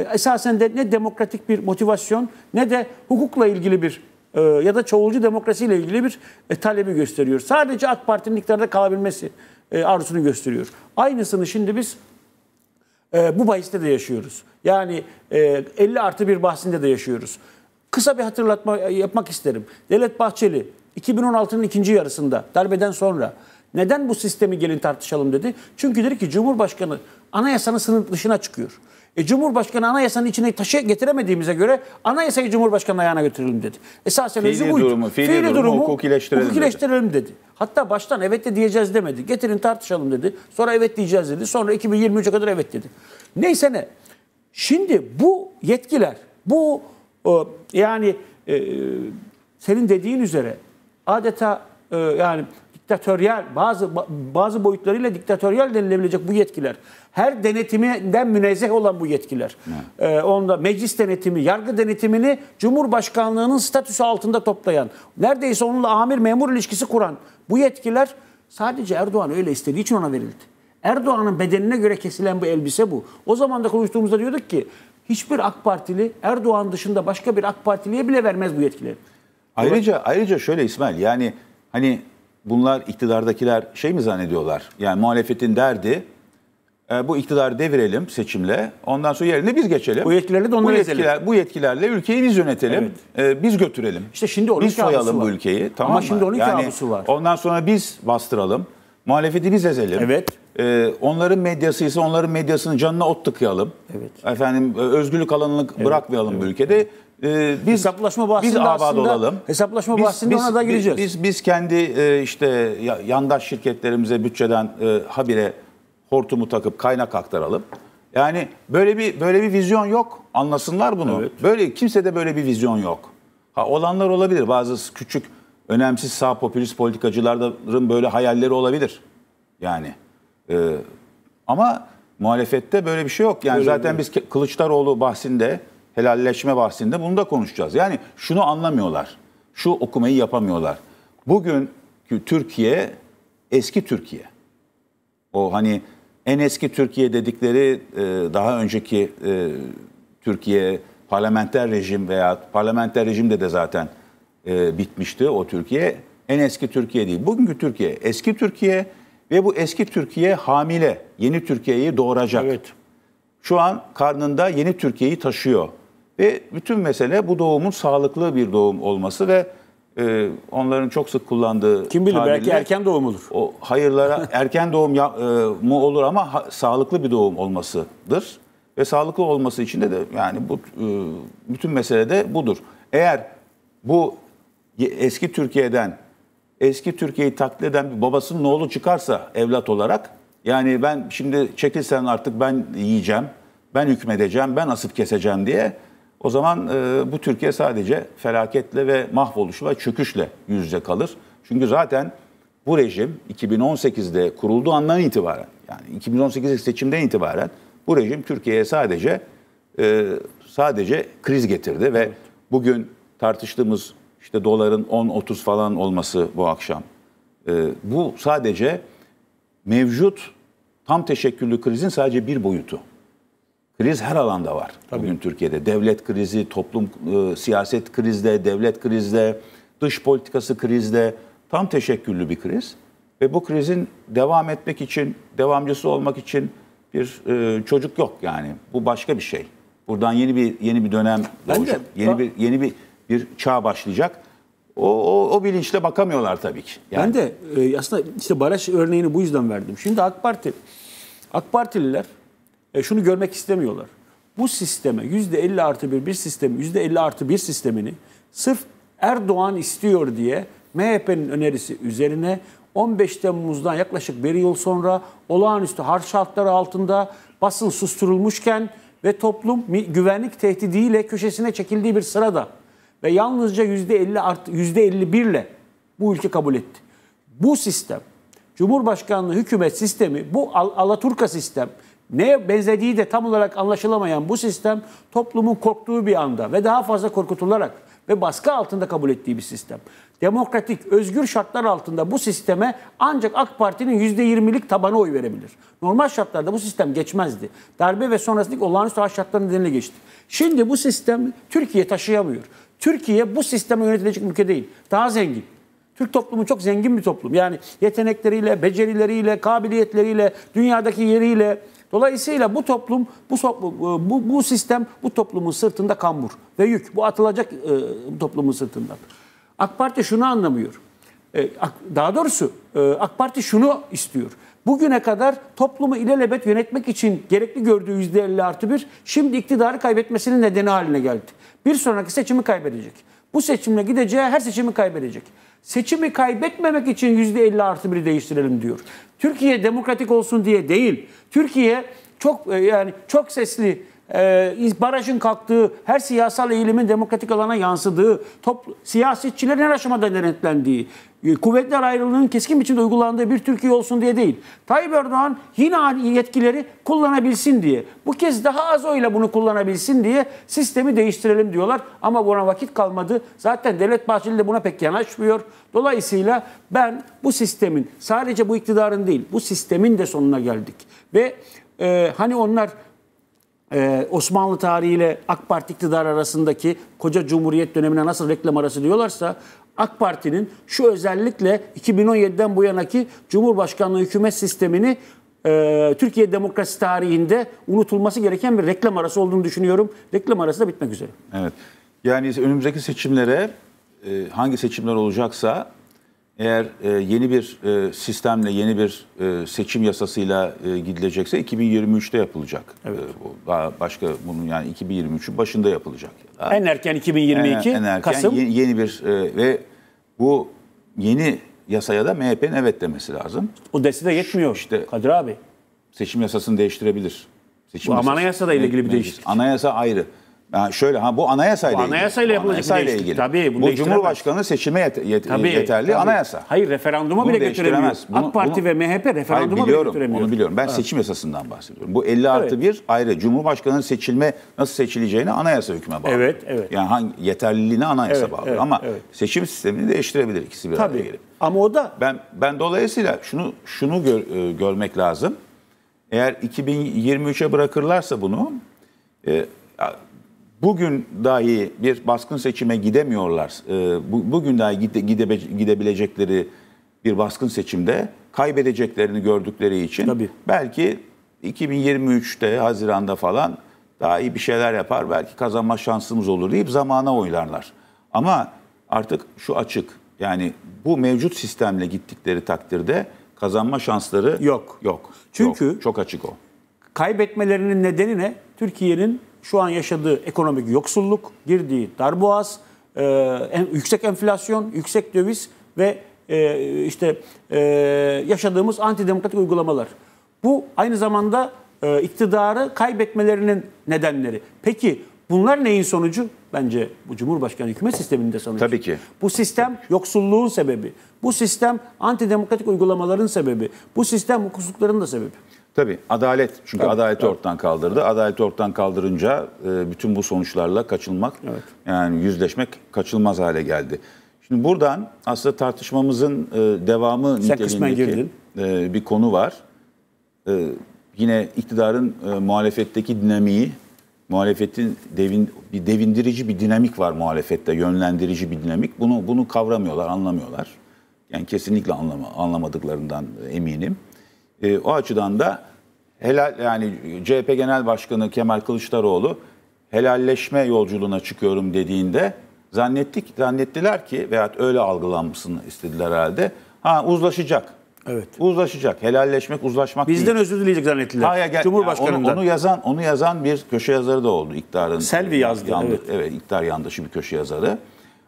E, esasen de ne demokratik bir motivasyon ne de hukukla ilgili bir e, ya da çoğulcu demokrasiyle ilgili bir e, talebi gösteriyor. Sadece AK Parti'nin iktidarda kalabilmesi e, arzusunu gösteriyor. Aynısını şimdi biz e, bu bahiste de yaşıyoruz. Yani e, 50 artı bir bahsinde de yaşıyoruz. Kısa bir hatırlatma e, yapmak isterim. Devlet Bahçeli 2016'nın ikinci yarısında darbeden sonra neden bu sistemi gelin tartışalım dedi. Çünkü dedi ki Cumhurbaşkanı anayasanın sınır dışına çıkıyor. E, Cumhurbaşkanı anayasanın içine taşı getiremediğimize göre anayasayı Cumhurbaşkanı ayağına götürelim dedi. Esasen fiili özü buydu. Durumu, fiili, fiili durumu, durumu hukukileştirelim, hukukileştirelim dedi. dedi. Hatta baştan evet de diyeceğiz demedi. Getirin tartışalım dedi. Sonra evet diyeceğiz dedi. Sonra 2023'e kadar evet dedi. Neyse ne. Şimdi bu yetkiler, bu e, yani e, senin dediğin üzere adeta e, yani diktatöryel bazı bazı boyutlarıyla diktatöryel denilebilecek bu yetkiler. Her denetiminden münezzeh olan bu yetkiler. Evet. Ee, onda meclis denetimi, yargı denetimini Cumhurbaşkanlığının statüsü altında toplayan, neredeyse onunla amir memur ilişkisi kuran bu yetkiler sadece Erdoğan öyle istediği için ona verildi. Erdoğan'ın bedenine göre kesilen bu elbise bu. O zaman da konuştuğumuzda diyorduk ki hiçbir AK Partili Erdoğan dışında başka bir AK Partiliye bile vermez bu yetkileri. Ayrıca ayrıca şöyle İsmail yani hani bunlar iktidardakiler şey mi zannediyorlar? Yani muhalefetin derdi e, bu iktidar devirelim seçimle. Ondan sonra yerine biz geçelim. Bu yetkilerle de onları bu yetkiler, Bu yetkilerle ülkeyi biz yönetelim. Evet. E, biz götürelim. İşte şimdi onun biz soyalım bu ülkeyi. Tamam Ama mı? şimdi onun yani, var. Ondan sonra biz bastıralım. Muhalefeti biz ezelim. Evet. E, onların medyası ise onların medyasının canına ot tıkayalım. Evet. Efendim e, özgürlük alanını evet. bırakmayalım evet. bu ülkede. Evet. Ee, biz hesaplaşma bahsinde biz aslında, aslında olalım. Hesaplaşma biz, bahsinde biz, ona da gireceğiz. Biz, biz, biz kendi e, işte yandaş şirketlerimize bütçeden e, habire hortumu takıp kaynak aktaralım. Yani böyle bir böyle bir vizyon yok. Anlasınlar bunu. Evet. Böyle kimsede böyle bir vizyon yok. Ha olanlar olabilir. Bazı küçük önemsiz sağ popülist politikacıların böyle hayalleri olabilir. Yani e, ama muhalefette böyle bir şey yok. Yani Öyle zaten mi? biz Kılıçdaroğlu bahsinde helalleşme bahsinde bunu da konuşacağız. Yani şunu anlamıyorlar. Şu okumayı yapamıyorlar. Bugün Türkiye eski Türkiye. O hani en eski Türkiye dedikleri e, daha önceki e, Türkiye parlamenter rejim veya parlamenter rejimde de zaten e, bitmişti o Türkiye. En eski Türkiye değil. Bugünkü Türkiye eski Türkiye ve bu eski Türkiye hamile yeni Türkiye'yi doğuracak. Evet. Şu an karnında yeni Türkiye'yi taşıyor. Ve bütün mesele bu doğumun sağlıklı bir doğum olması ve e, onların çok sık kullandığı Kim bilir belki erken doğum olur. O hayırlara erken doğum ya, e, mu olur ama ha, sağlıklı bir doğum olmasıdır. Ve sağlıklı olması için de, de yani bu e, bütün mesele de budur. Eğer bu eski Türkiye'den eski Türkiye'yi taklit eden bir babasının oğlu çıkarsa evlat olarak yani ben şimdi çekilsen artık ben yiyeceğim, ben hükmedeceğim, ben asıp keseceğim diye o zaman e, bu Türkiye sadece felaketle ve mahvoluşla, çöküşle yüz yüze kalır. Çünkü zaten bu rejim 2018'de kurulduğu andan itibaren yani 2018 seçimden itibaren bu rejim Türkiye'ye sadece e, sadece kriz getirdi ve bugün tartıştığımız işte doların 10-30 falan olması bu akşam. E, bu sadece mevcut tam teşekküllü krizin sadece bir boyutu. Kriz her alanda var Tabii. bugün Türkiye'de. Devlet krizi, toplum, e, siyaset krizde, devlet krizde, dış politikası krizde. Tam teşekküllü bir kriz. Ve bu krizin devam etmek için, devamcısı olmak için bir e, çocuk yok yani. Bu başka bir şey. Buradan yeni bir yeni bir dönem doğacak. Yeni bir yeni bir bir çağ başlayacak. O, o, o bilinçle bakamıyorlar tabii ki. Yani. Ben de e, aslında işte Barış örneğini bu yüzden verdim. Şimdi AK Parti, AK Partililer e, şunu görmek istemiyorlar. Bu sisteme yüzde %50 artı bir bir sistemi, yüzde %50 artı bir sistemini sırf Erdoğan istiyor diye MHP'nin önerisi üzerine 15 Temmuz'dan yaklaşık bir yıl sonra olağanüstü harç şartları altında basın susturulmuşken ve toplum güvenlik tehdidiyle köşesine çekildiği bir sırada ve yalnızca %50 artı %51 ile bu ülke kabul etti. Bu sistem, Cumhurbaşkanlığı hükümet sistemi, bu Al Alaturka sistem Neye benzediği de tam olarak anlaşılamayan bu sistem toplumun korktuğu bir anda ve daha fazla korkutularak ve baskı altında kabul ettiği bir sistem. Demokratik, özgür şartlar altında bu sisteme ancak AK Parti'nin %20'lik tabanı oy verebilir. Normal şartlarda bu sistem geçmezdi. Darbe ve sonrasındaki olağanüstü hal şartları nedeniyle geçti. Şimdi bu sistem Türkiye taşıyamıyor. Türkiye bu sisteme yönetilecek ülke değil. Daha zengin. Türk toplumu çok zengin bir toplum. Yani yetenekleriyle, becerileriyle, kabiliyetleriyle, dünyadaki yeriyle, Dolayısıyla bu toplum, bu, bu, bu sistem bu toplumun sırtında kambur ve yük. Bu atılacak e, bu toplumun sırtından. AK Parti şunu anlamıyor. E, daha doğrusu e, AK Parti şunu istiyor. Bugüne kadar toplumu ilelebet yönetmek için gerekli gördüğü %50 artı 1 şimdi iktidarı kaybetmesinin nedeni haline geldi. Bir sonraki seçimi kaybedecek. Bu seçimle gideceği her seçimi kaybedecek. Seçimi kaybetmemek için %50 artı biri değiştirelim diyor. Türkiye demokratik olsun diye değil. Türkiye çok e, yani çok sesli e, barajın kalktığı, her siyasal eğilimin demokratik alana yansıdığı, top, siyasetçilerin her aşamada denetlendiği, e, kuvvetler ayrılığının keskin biçimde uygulandığı bir Türkiye olsun diye değil. Tayyip Erdoğan yine yetkileri kullanabilsin diye. Bu kez daha az oyla bunu kullanabilsin diye sistemi değiştirelim diyorlar. Ama buna vakit kalmadı. Zaten Devlet Bahçeli de buna pek yanaşmıyor. Dolayısıyla ben bu sistemin sadece bu iktidarın değil bu sistemin de sonuna geldik. Ve e, hani onlar e, Osmanlı tarihiyle AK Parti iktidar arasındaki koca Cumhuriyet dönemine nasıl reklam arası diyorlarsa AK Parti'nin şu özellikle 2017'den bu yanaki Cumhurbaşkanlığı hükümet sistemini e, Türkiye demokrasi tarihinde unutulması gereken bir reklam arası olduğunu düşünüyorum. Reklam arası da bitmek üzere. Evet. Yani önümüzdeki seçimlere e, hangi seçimler olacaksa eğer e, yeni bir e, sistemle, yeni bir e, seçim yasasıyla e, gidilecekse 2023'te yapılacak. Evet. E, daha başka bunun yani 2023'ün başında yapılacak. Daha, en erken 2022 en, en erken Kasım. Yeni, yeni bir e, ve bu yeni yasaya da MHP'nin evet demesi lazım. O desi de yetmiyor işte, Kadir abi. Seçim yasasını değiştirebilir. Seçim bu yasası, anayasa da ile ilgili bir değişiklik. Anayasa ayrı. Yani şöyle ha bu anayasayla bu ilgili. Anayasayla yapılacak anayasayla ilgili. Tabii bunu bu Cumhurbaşkanı seçime yet, yet, tabii, yeterli tabii. anayasa. Hayır referanduma bunu bile götüremez. Bunu, AK Parti bunu, ve MHP referanduma hayır, biliyorum, bile götüremiyor. Onu biliyorum. Ben evet. seçim yasasından bahsediyorum. Bu 50 artı evet. 1 ayrı. Cumhurbaşkanının seçilme nasıl seçileceğini anayasa hükme bağlı. Evet, evet. Yani hangi yeterliliğine anayasa evet, bağlı. Evet, Ama evet. seçim sistemini değiştirebilir ikisi bir tabii. araya gelip. Ama o da ben ben dolayısıyla şunu şunu gör, e, görmek lazım. Eğer 2023'e bırakırlarsa bunu e, bugün dahi bir baskın seçime gidemiyorlar. E, bu, bugün dahi gide, gide, gidebilecekleri bir baskın seçimde kaybedeceklerini gördükleri için Tabii. belki 2023'te Haziran'da falan daha iyi bir şeyler yapar. Belki kazanma şansımız olur deyip zamana oylarlar. Ama artık şu açık. Yani bu mevcut sistemle gittikleri takdirde kazanma şansları yok. Yok. Çünkü yok. çok açık o. Kaybetmelerinin nedeni ne? Türkiye'nin şu an yaşadığı ekonomik yoksulluk, girdiği darboğaz, e, yüksek enflasyon, yüksek döviz ve e, işte e, yaşadığımız antidemokratik uygulamalar. Bu aynı zamanda e, iktidarı kaybetmelerinin nedenleri. Peki bunlar neyin sonucu? Bence bu Cumhurbaşkanı hükümet sisteminde sonucu. Tabii ki. Bu sistem yoksulluğun sebebi. Bu sistem antidemokratik uygulamaların sebebi. Bu sistem hukuksuzlukların da sebebi. Tabii adalet. Çünkü tabii, adaleti tabii. ortadan kaldırdı. Adaleti ortadan kaldırınca e, bütün bu sonuçlarla kaçılmak, evet. yani yüzleşmek kaçılmaz hale geldi. Şimdi buradan aslında tartışmamızın e, devamı niteliğindeki e, bir konu var. yine iktidarın e, muhalefetteki dinamiği, muhalefetin devin, bir devindirici bir dinamik var muhalefette, yönlendirici bir dinamik. Bunu bunu kavramıyorlar, anlamıyorlar. Yani kesinlikle anlama, anlamadıklarından eminim. o açıdan da helal yani CHP Genel Başkanı Kemal Kılıçdaroğlu helalleşme yolculuğuna çıkıyorum dediğinde zannettik zannettiler ki veya öyle algılanmasını istediler herhalde. Ha uzlaşacak. Evet. Uzlaşacak. Helalleşmek, uzlaşmak Bizden değil. özür dileyecek zannettiler. Ha, ya, Cumhurbaşkanından. onu, onu, yazan onu yazan bir köşe yazarı da oldu iktidarın. Selvi yazdı. Yandı, evet. evet, iktidar yandaşı bir köşe yazarı.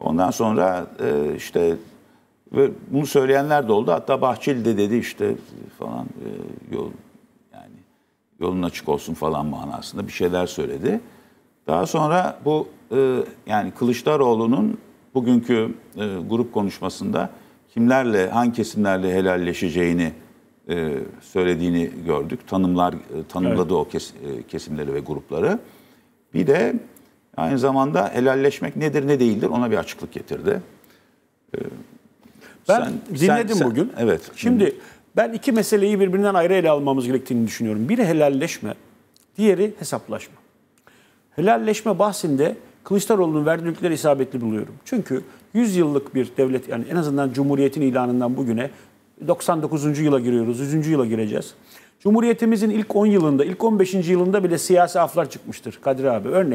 Ondan sonra e, işte ve bunu söyleyenler de oldu. Hatta Bahçeli de dedi işte falan e, yol, yolun açık olsun falan manasında bir şeyler söyledi. Daha sonra bu e, yani Kılıçdaroğlu'nun bugünkü e, grup konuşmasında kimlerle, hangi kesimlerle helalleşeceğini e, söylediğini gördük. Tanımlar e, tanımladı evet. o kes, e, kesimleri ve grupları. Bir de aynı zamanda helalleşmek nedir ne değildir ona bir açıklık getirdi. E, ben sen, dinledim sen, bugün. Sen, evet. Şimdi hı ben iki meseleyi birbirinden ayrı ele almamız gerektiğini düşünüyorum. Biri helalleşme, diğeri hesaplaşma. Helalleşme bahsinde Kılıçdaroğlu'nun verdikleri isabetli buluyorum. Çünkü 100 yıllık bir devlet yani en azından Cumhuriyet'in ilanından bugüne 99. yıla giriyoruz, 100. yıla gireceğiz. Cumhuriyetimizin ilk 10 yılında, ilk 15. yılında bile siyasi aflar çıkmıştır Kadir abi. Örneğin